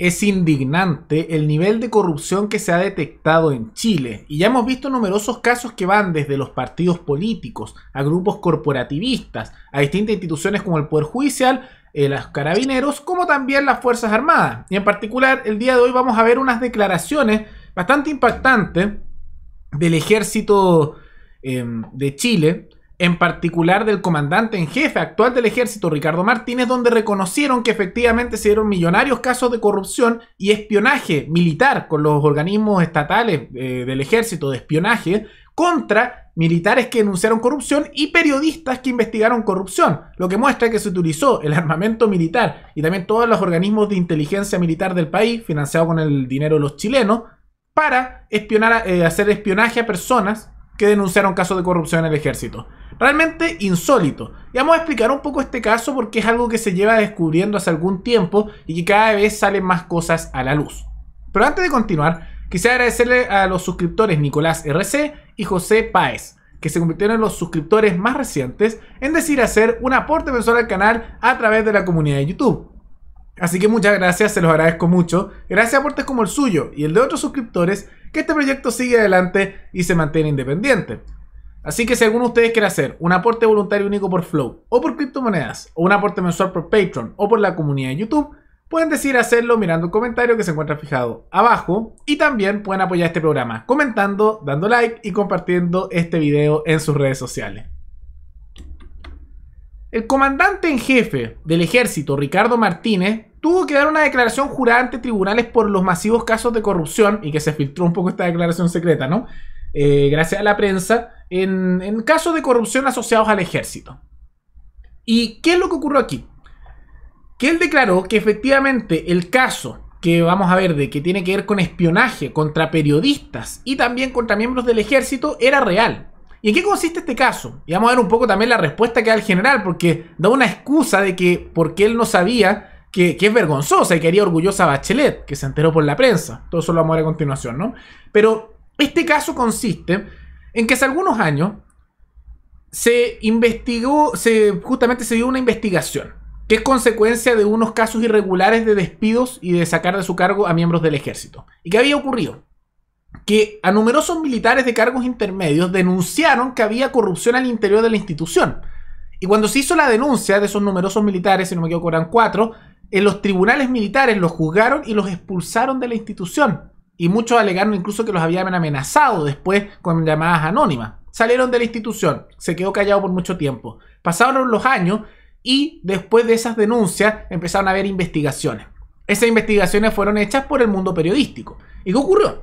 Es indignante el nivel de corrupción que se ha detectado en Chile y ya hemos visto numerosos casos que van desde los partidos políticos a grupos corporativistas, a distintas instituciones como el Poder Judicial, eh, los carabineros, como también las Fuerzas Armadas. Y en particular, el día de hoy vamos a ver unas declaraciones bastante impactantes del ejército em, de Chile, en particular del comandante en jefe actual del ejército, Ricardo Martínez, donde reconocieron que efectivamente se dieron millonarios casos de corrupción y espionaje militar con los organismos estatales eh, del ejército de espionaje contra militares que denunciaron corrupción y periodistas que investigaron corrupción, lo que muestra que se utilizó el armamento militar y también todos los organismos de inteligencia militar del país, financiado con el dinero de los chilenos, para eh, hacer espionaje a personas que denunciaron casos de corrupción en el ejército. Realmente insólito. Y vamos a explicar un poco este caso porque es algo que se lleva descubriendo hace algún tiempo y que cada vez salen más cosas a la luz. Pero antes de continuar, quisiera agradecerle a los suscriptores Nicolás RC y José Páez, que se convirtieron en los suscriptores más recientes, en decir hacer un aporte mensual al canal a través de la comunidad de YouTube. Así que muchas gracias, se los agradezco mucho. Gracias a aportes como el suyo y el de otros suscriptores que este proyecto sigue adelante y se mantiene independiente. Así que si ustedes quiere hacer un aporte voluntario único por Flow o por criptomonedas o un aporte mensual por Patreon o por la comunidad de YouTube, pueden decidir hacerlo mirando el comentario que se encuentra fijado abajo y también pueden apoyar este programa comentando, dando like y compartiendo este video en sus redes sociales. El comandante en jefe del ejército, Ricardo Martínez, tuvo que dar una declaración jurada ante tribunales por los masivos casos de corrupción, y que se filtró un poco esta declaración secreta, ¿no? Eh, gracias a la prensa, en, en casos de corrupción asociados al ejército. ¿Y qué es lo que ocurrió aquí? Que él declaró que efectivamente el caso que vamos a ver de que tiene que ver con espionaje contra periodistas y también contra miembros del ejército era real. ¿Y en qué consiste este caso? Y vamos a ver un poco también la respuesta que da el general, porque da una excusa de que porque él no sabía que, es vergonzosa y que haría orgullosa a Bachelet, que se enteró por la prensa. Todo eso lo vamos a ver a continuación, ¿no? Pero este caso consiste en que hace algunos años se investigó, se, justamente se dio una investigación, que es consecuencia de unos casos irregulares de despidos y de sacar de su cargo a miembros del ejército. ¿Y qué había ocurrido? que a numerosos militares de cargos intermedios denunciaron que había corrupción al interior de la institución. Y cuando se hizo la denuncia de esos numerosos militares, si no me equivoco, eran cuatro, en los tribunales militares los juzgaron y los expulsaron de la institución. Y muchos alegaron incluso que los habían amenazado después con llamadas anónimas. Salieron de la institución, se quedó callado por mucho tiempo. Pasaron los años y después de esas denuncias empezaron a haber investigaciones. Esas investigaciones fueron hechas por el mundo periodístico. ¿Y qué ocurrió?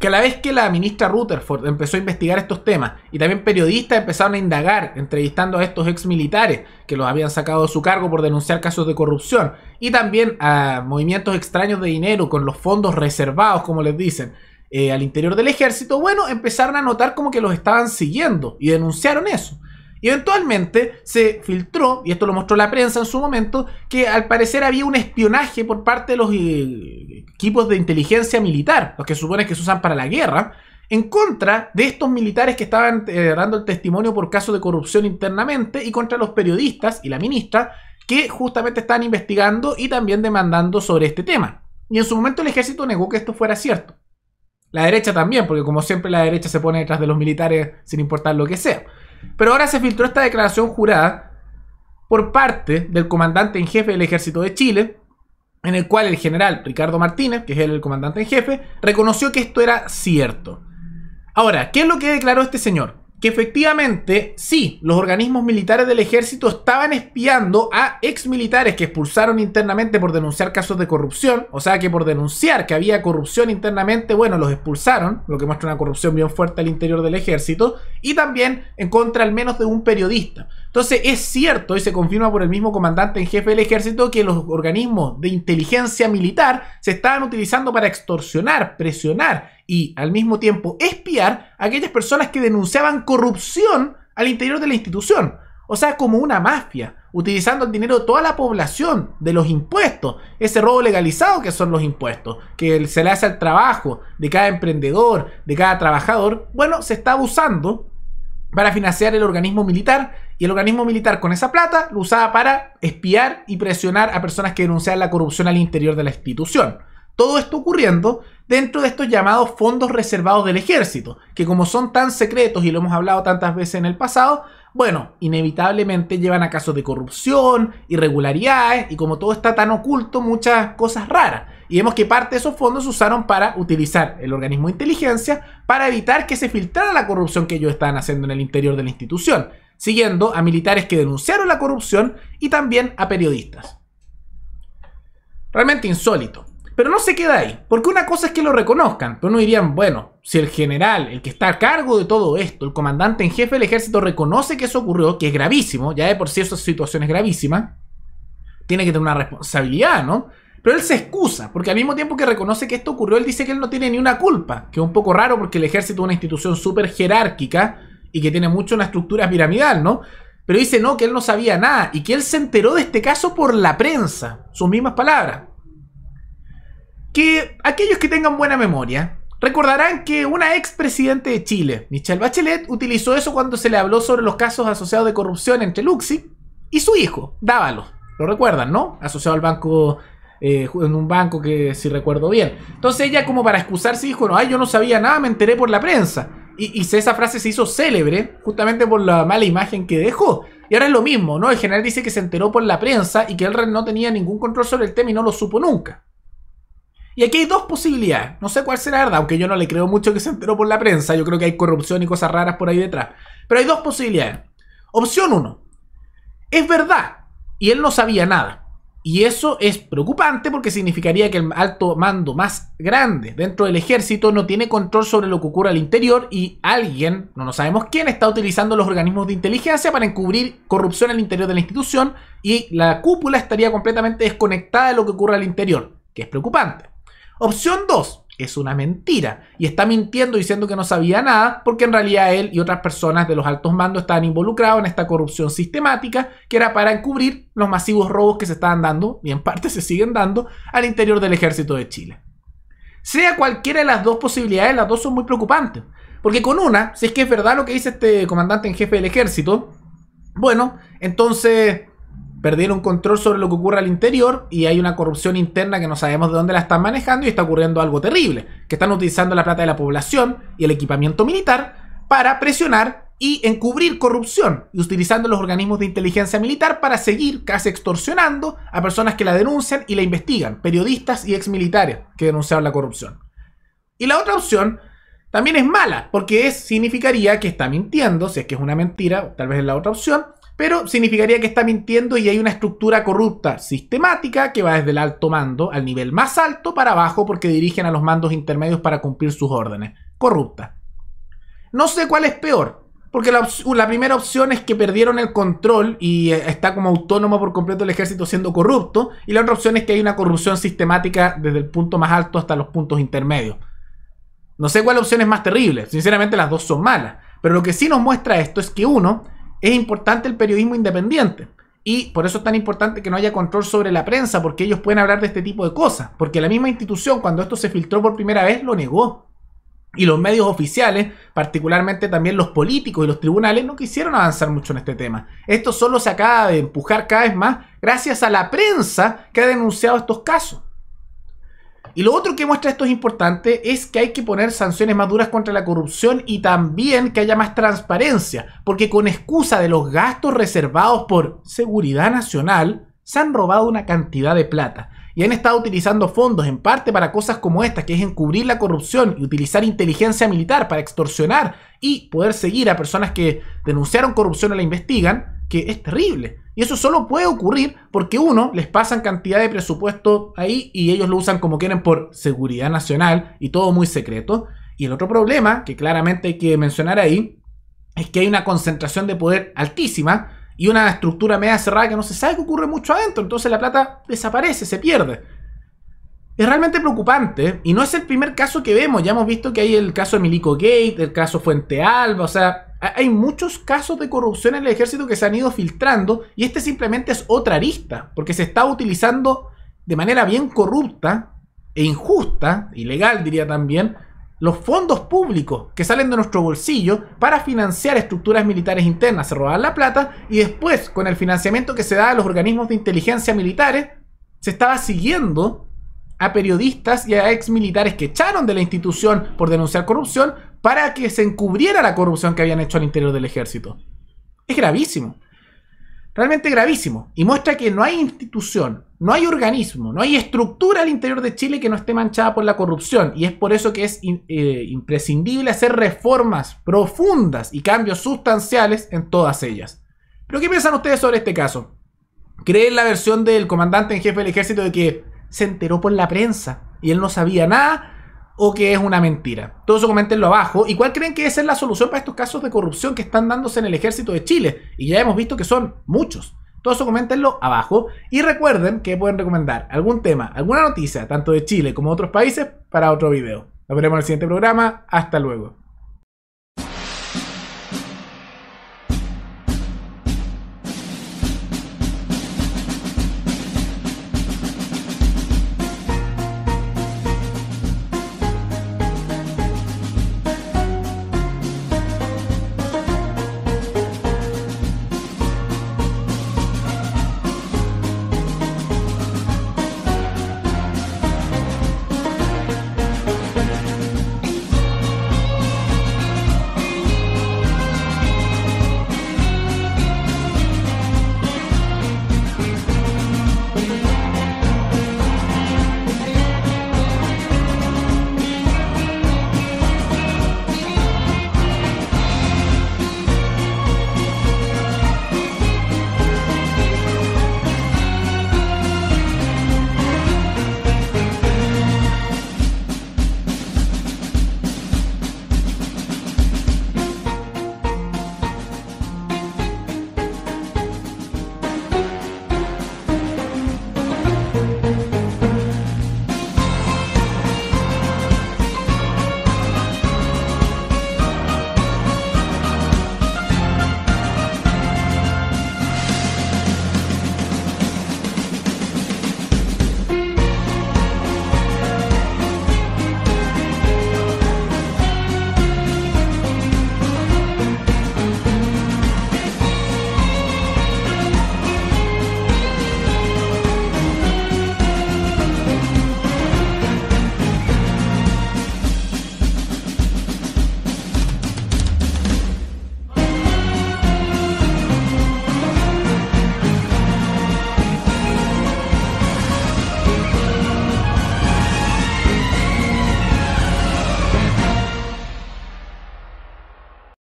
Que a la vez que la ministra Rutherford empezó a investigar estos temas y también periodistas empezaron a indagar entrevistando a estos ex militares que los habían sacado de su cargo por denunciar casos de corrupción y también a movimientos extraños de dinero con los fondos reservados, como les dicen, eh, al interior del ejército, bueno, empezaron a notar como que los estaban siguiendo y denunciaron eso. Y eventualmente se filtró, y esto lo mostró la prensa en su momento, que al parecer había un espionaje por parte de los eh, equipos de inteligencia militar, los que supone que se usan para la guerra, en contra de estos militares que estaban eh, dando el testimonio por caso de corrupción internamente y contra los periodistas y la ministra que justamente están investigando y también demandando sobre este tema. Y en su momento el ejército negó que esto fuera cierto. La derecha también, porque como siempre la derecha se pone detrás de los militares sin importar lo que sea. Pero ahora se filtró esta declaración jurada por parte del comandante en jefe del ejército de Chile, en el cual el general Ricardo Martínez, que es el comandante en jefe, reconoció que esto era cierto. Ahora, ¿qué es lo que declaró este señor? Que efectivamente, sí, los organismos militares del ejército estaban espiando a exmilitares que expulsaron internamente por denunciar casos de corrupción, o sea que por denunciar que había corrupción internamente, bueno, los expulsaron, lo que muestra una corrupción bien fuerte al interior del ejército, y también en contra al menos de un periodista. Entonces es cierto y se confirma por el mismo comandante en jefe del ejército que los organismos de inteligencia militar se estaban utilizando para extorsionar, presionar y al mismo tiempo espiar a aquellas personas que denunciaban corrupción al interior de la institución. O sea, como una mafia, utilizando el dinero de toda la población, de los impuestos, ese robo legalizado que son los impuestos, que se le hace al trabajo de cada emprendedor, de cada trabajador, bueno, se está abusando para financiar el organismo militar y el organismo militar con esa plata lo usaba para espiar y presionar a personas que denunciaban la corrupción al interior de la institución. Todo esto ocurriendo dentro de estos llamados fondos reservados del ejército, que como son tan secretos y lo hemos hablado tantas veces en el pasado, bueno, inevitablemente llevan a casos de corrupción, irregularidades y como todo está tan oculto, muchas cosas raras. Y vemos que parte de esos fondos se usaron para utilizar el organismo de inteligencia para evitar que se filtrara la corrupción que ellos estaban haciendo en el interior de la institución, siguiendo a militares que denunciaron la corrupción y también a periodistas. Realmente insólito. Pero no se queda ahí, porque una cosa es que lo reconozcan, pero no dirían, bueno, si el general, el que está a cargo de todo esto, el comandante en jefe del ejército reconoce que eso ocurrió, que es gravísimo, ya de por sí esa situación es gravísima, tiene que tener una responsabilidad, ¿no? Pero él se excusa, porque al mismo tiempo que reconoce que esto ocurrió, él dice que él no tiene ni una culpa, que es un poco raro porque el ejército es una institución súper jerárquica y que tiene mucho una estructura piramidal, ¿no? Pero dice no, que él no sabía nada y que él se enteró de este caso por la prensa, sus mismas palabras que aquellos que tengan buena memoria recordarán que una presidente de Chile, Michelle Bachelet, utilizó eso cuando se le habló sobre los casos asociados de corrupción entre Luxi y su hijo, Dávalos. Lo recuerdan, ¿no? Asociado al banco eh, en un banco que si recuerdo bien. Entonces ella como para excusarse dijo, no, ay, yo no sabía nada, me enteré por la prensa. Y, y, esa frase se hizo célebre justamente por la mala imagen que dejó. Y ahora es lo mismo, ¿no? El general dice que se enteró por la prensa y que él no tenía ningún control sobre el tema y no lo supo nunca. Y aquí hay dos posibilidades. No sé cuál será la verdad, aunque yo no le creo mucho que se enteró por la prensa. Yo creo que hay corrupción y cosas raras por ahí detrás. Pero hay dos posibilidades. Opción 1. Es verdad. Y él no sabía nada. Y eso es preocupante porque significaría que el alto mando más grande dentro del ejército no tiene control sobre lo que ocurre al interior y alguien, no, no sabemos quién, está utilizando los organismos de inteligencia para encubrir corrupción al interior de la institución y la cúpula estaría completamente desconectada de lo que ocurre al interior, que es preocupante. Opción 2, es una mentira y está mintiendo diciendo que no sabía nada porque en realidad él y otras personas de los altos mandos estaban involucrados en esta corrupción sistemática que era para encubrir los masivos robos que se estaban dando y en parte se siguen dando al interior del ejército de Chile. Sea cualquiera de las dos posibilidades, las dos son muy preocupantes. Porque con una, si es que es verdad lo que dice este comandante en jefe del ejército, bueno, entonces perdieron control sobre lo que ocurre al interior y hay una corrupción interna que no sabemos de dónde la están manejando y está ocurriendo algo terrible, que están utilizando la plata de la población y el equipamiento militar para presionar y encubrir corrupción, y utilizando los organismos de inteligencia militar para seguir casi extorsionando a personas que la denuncian y la investigan, periodistas y exmilitares que denunciaron la corrupción. Y la otra opción también es mala, porque significaría que está mintiendo, si es que es una mentira, tal vez es la otra opción, pero significaría que está mintiendo y hay una estructura corrupta sistemática que va desde el alto mando al nivel más alto para abajo porque dirigen a los mandos intermedios para cumplir sus órdenes. Corrupta. No sé cuál es peor, porque la, primera opción es que perdieron el control y eh, está como autónomo por completo el ejército siendo corrupto, y la otra opción es que hay una corrupción sistemática desde el punto más alto hasta los puntos intermedios. No sé cuál opción es más terrible, sinceramente las dos son malas, pero lo que sí nos muestra esto es que uno es importante el periodismo independiente. Y por eso es tan importante que no haya control sobre la prensa, porque ellos pueden hablar de este tipo de cosas. Porque la misma institución, cuando esto se filtró por primera vez, lo negó. Y los medios oficiales, particularmente también los políticos y los tribunales, no quisieron avanzar mucho en este tema. Esto solo se acaba de empujar cada vez más gracias a la prensa que ha denunciado estos casos. Y lo otro que muestra esto es importante es que hay que poner sanciones más duras contra la corrupción y también que haya más transparencia, porque con excusa de los gastos reservados por seguridad nacional, se han robado una cantidad de plata y han estado utilizando fondos en parte para cosas como estas, que es encubrir la corrupción y utilizar inteligencia militar para extorsionar y poder seguir a personas que denunciaron corrupción o la investigan, que es terrible. Y eso solo puede ocurrir porque uno, les pasan cantidad de presupuesto ahí y ellos lo usan como quieren por seguridad nacional y todo muy secreto. Y el otro problema, que claramente hay que mencionar ahí, es que hay una concentración de poder altísima y una estructura media cerrada que no se sabe que ocurre mucho adentro. Entonces la plata desaparece, se pierde. Es realmente preocupante y no es el primer caso que vemos. Ya hemos visto que hay el caso de Milico Gate, el caso Fuente Alba, o sea, hay muchos casos de corrupción en el ejército que se han ido filtrando y este simplemente es otra arista, porque se está utilizando de manera bien corrupta e injusta, ilegal diría también, los fondos públicos que salen de nuestro bolsillo para financiar estructuras militares internas. Se roban la plata y después, con el financiamiento que se da a los organismos de inteligencia militares, se estaba siguiendo a periodistas y a ex militares que echaron de la institución por denunciar corrupción para que se encubriera la corrupción que habían hecho al interior del ejército. Es gravísimo. Realmente gravísimo. Y muestra que no hay institución, no hay organismo, no hay estructura al interior de Chile que no esté manchada por la corrupción. Y es por eso que es eh, imprescindible hacer reformas profundas y cambios sustanciales en todas ellas. Pero ¿qué piensan ustedes sobre este caso? ¿Creen la versión del comandante en jefe del ejército de que se enteró por la prensa y él no sabía nada? o que es una mentira. Todo eso comentenlo abajo. ¿Y cuál creen que es la solución para estos casos de corrupción que están dándose en el ejército de Chile? Y ya hemos visto que son muchos. Todo eso comentenlo abajo. Y recuerden que pueden recomendar algún tema, alguna noticia, tanto de Chile como de otros países, para otro video. Nos veremos en el siguiente programa. Hasta luego.